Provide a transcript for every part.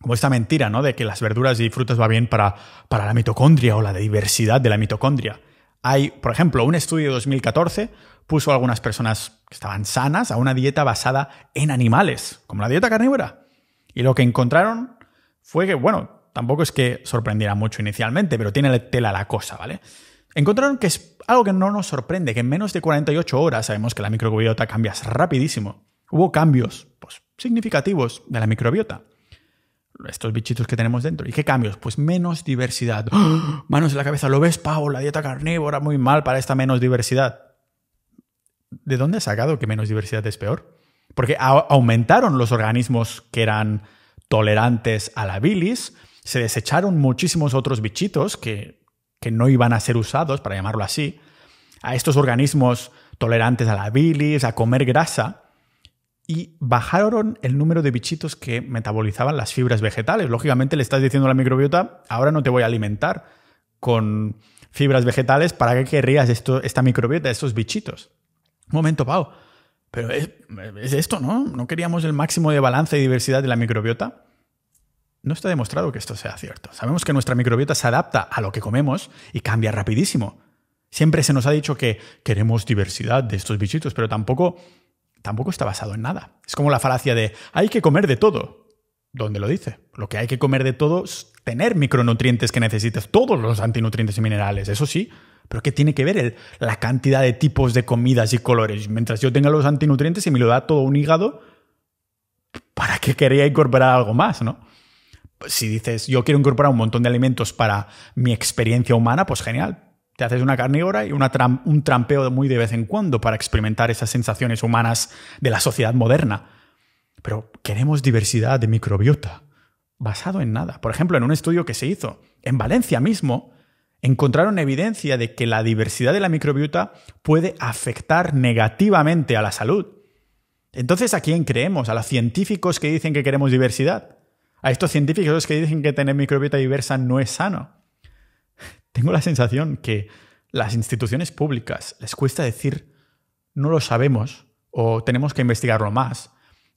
como esta mentira, ¿no? De que las verduras y frutas va bien para, la mitocondria o la diversidad de la mitocondria. Hay, por ejemplo, un estudio de 2014 puso a algunas personas que estaban sanas a una dieta basada en animales, como la dieta carnívora. Y lo que encontraron fue que, bueno, tampoco es que sorprendiera mucho inicialmente, pero tiene tela la cosa, ¿vale? Encontraron que es algo que no nos sorprende, que en menos de 48 horas sabemos que la microbiota cambia rapidísimo. Hubo cambios pues, significativos de la microbiota estos bichitos que tenemos dentro. ¿Y qué cambios? Pues menos diversidad. ¡Ah! Manos en la cabeza, ¿lo ves, Pau? La dieta carnívora, muy mal para esta menos diversidad. ¿De dónde has sacado que menos diversidad es peor? Porque aumentaron los organismos que eran tolerantes a la bilis, se desecharon muchísimos otros bichitos que, que no iban a ser usados, para llamarlo así, a estos organismos tolerantes a la bilis, a comer grasa, y bajaron el número de bichitos que metabolizaban las fibras vegetales. Lógicamente le estás diciendo a la microbiota, ahora no te voy a alimentar con fibras vegetales, ¿para qué querrías esto, esta microbiota, estos bichitos? Un momento, Pau, pero es, es esto, ¿no? ¿No queríamos el máximo de balance y diversidad de la microbiota? No está demostrado que esto sea cierto. Sabemos que nuestra microbiota se adapta a lo que comemos y cambia rapidísimo. Siempre se nos ha dicho que queremos diversidad de estos bichitos, pero tampoco tampoco está basado en nada. Es como la falacia de hay que comer de todo. ¿Dónde lo dice? Lo que hay que comer de todo es tener micronutrientes que necesites. todos los antinutrientes y minerales, eso sí. Pero ¿qué tiene que ver la cantidad de tipos de comidas y colores? Mientras yo tenga los antinutrientes y me lo da todo un hígado, ¿para qué quería incorporar algo más, no? Si dices, yo quiero incorporar un montón de alimentos para mi experiencia humana, pues genial, te haces una carnívora y un trampeo muy de vez en cuando para experimentar esas sensaciones humanas de la sociedad moderna. Pero queremos diversidad de microbiota, basado en nada. Por ejemplo, en un estudio que se hizo en Valencia mismo, encontraron evidencia de que la diversidad de la microbiota puede afectar negativamente a la salud. Entonces, ¿a quién creemos? ¿A los científicos que dicen que queremos diversidad? ¿A estos científicos que dicen que tener microbiota diversa no es sano? Tengo la sensación que las instituciones públicas les cuesta decir no lo sabemos o tenemos que investigarlo más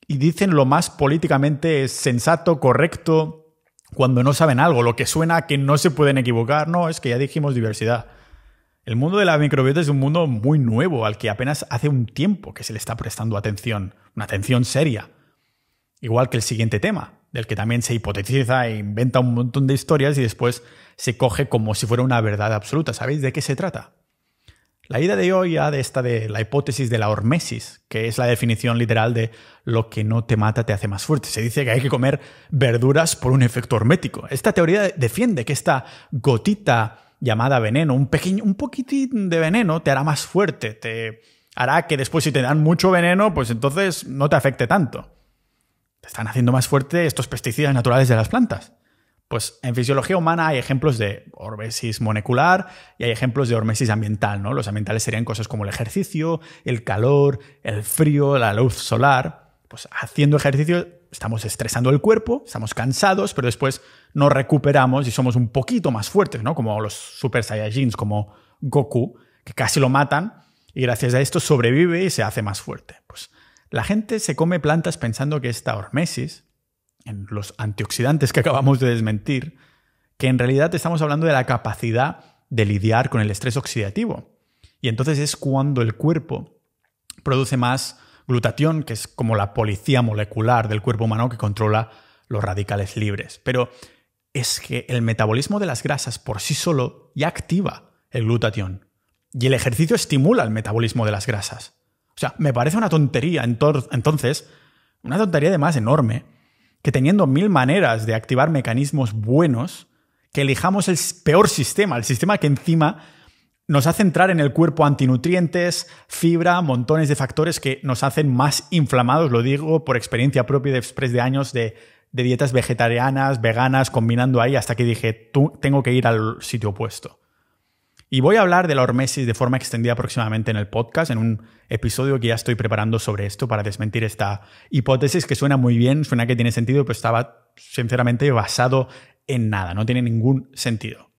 y dicen lo más políticamente sensato, correcto, cuando no saben algo, lo que suena a que no se pueden equivocar, no, es que ya dijimos diversidad. El mundo de la microbiota es un mundo muy nuevo, al que apenas hace un tiempo que se le está prestando atención, una atención seria. Igual que el siguiente tema, del que también se hipotetiza e inventa un montón de historias y después se coge como si fuera una verdad absoluta. ¿Sabéis de qué se trata? La idea de hoy ha de esta de la hipótesis de la hormesis, que es la definición literal de lo que no te mata te hace más fuerte. Se dice que hay que comer verduras por un efecto hormético. Esta teoría defiende que esta gotita llamada veneno, un pequeño, un poquitín de veneno te hará más fuerte, te hará que después si te dan mucho veneno, pues entonces no te afecte tanto están haciendo más fuerte estos pesticidas naturales de las plantas. Pues en fisiología humana hay ejemplos de hormesis molecular y hay ejemplos de hormesis ambiental, ¿no? Los ambientales serían cosas como el ejercicio, el calor, el frío, la luz solar. Pues haciendo ejercicio estamos estresando el cuerpo, estamos cansados, pero después nos recuperamos y somos un poquito más fuertes, ¿no? Como los super saiyajins, como Goku, que casi lo matan y gracias a esto sobrevive y se hace más fuerte. Pues la gente se come plantas pensando que esta hormesis, en los antioxidantes que acabamos de desmentir, que en realidad estamos hablando de la capacidad de lidiar con el estrés oxidativo. Y entonces es cuando el cuerpo produce más glutatión, que es como la policía molecular del cuerpo humano que controla los radicales libres. Pero es que el metabolismo de las grasas por sí solo ya activa el glutatión. Y el ejercicio estimula el metabolismo de las grasas. O sea, me parece una tontería entonces, una tontería además enorme, que teniendo mil maneras de activar mecanismos buenos, que elijamos el peor sistema, el sistema que encima nos hace entrar en el cuerpo antinutrientes, fibra, montones de factores que nos hacen más inflamados, lo digo por experiencia propia después de años de, de dietas vegetarianas, veganas, combinando ahí hasta que dije, tengo que ir al sitio opuesto. Y voy a hablar de la hormesis de forma extendida próximamente en el podcast, en un episodio que ya estoy preparando sobre esto para desmentir esta hipótesis que suena muy bien, suena que tiene sentido, pero estaba sinceramente basado en nada, no tiene ningún sentido.